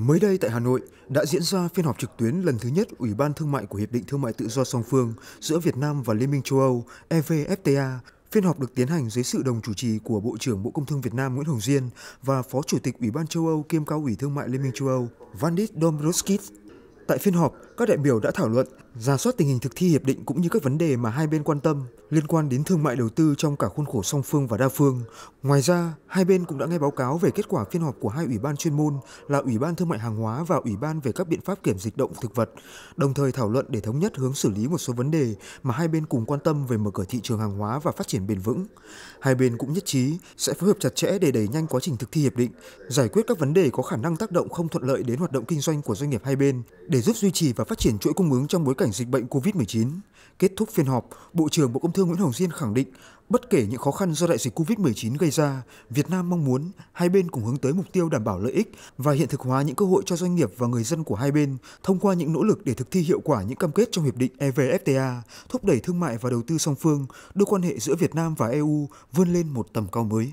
Mới đây tại Hà Nội đã diễn ra phiên họp trực tuyến lần thứ nhất Ủy ban Thương mại của Hiệp định Thương mại Tự do song phương giữa Việt Nam và Liên minh châu Âu EVFTA. Phiên họp được tiến hành dưới sự đồng chủ trì của Bộ trưởng Bộ Công Thương Việt Nam Nguyễn Hồng Diên và Phó Chủ tịch Ủy ban châu Âu kiêm cao ủy Thương mại Liên minh châu Âu Vandit Dombrovskis. Tại phiên họp, các đại biểu đã thảo luận, ra soát tình hình thực thi hiệp định cũng như các vấn đề mà hai bên quan tâm liên quan đến thương mại đầu tư trong cả khuôn khổ song phương và đa phương. Ngoài ra, hai bên cũng đã nghe báo cáo về kết quả phiên họp của hai ủy ban chuyên môn là Ủy ban Thương mại hàng hóa và Ủy ban về các biện pháp kiểm dịch động thực vật, đồng thời thảo luận để thống nhất hướng xử lý một số vấn đề mà hai bên cùng quan tâm về mở cửa thị trường hàng hóa và phát triển bền vững. Hai bên cũng nhất trí sẽ phối hợp chặt chẽ để đẩy nhanh quá trình thực thi hiệp định, giải quyết các vấn đề có khả năng tác động không thuận lợi đến hoạt động kinh doanh của doanh nghiệp hai bên để để giúp duy trì và phát triển chuỗi cung ứng trong bối cảnh dịch bệnh COVID-19, kết thúc phiên họp, Bộ trưởng Bộ Công Thương Nguyễn Hồng Diên khẳng định, bất kể những khó khăn do đại dịch COVID-19 gây ra, Việt Nam mong muốn hai bên cùng hướng tới mục tiêu đảm bảo lợi ích và hiện thực hóa những cơ hội cho doanh nghiệp và người dân của hai bên thông qua những nỗ lực để thực thi hiệu quả những cam kết trong hiệp định EVFTA, thúc đẩy thương mại và đầu tư song phương, đưa quan hệ giữa Việt Nam và EU vươn lên một tầm cao mới.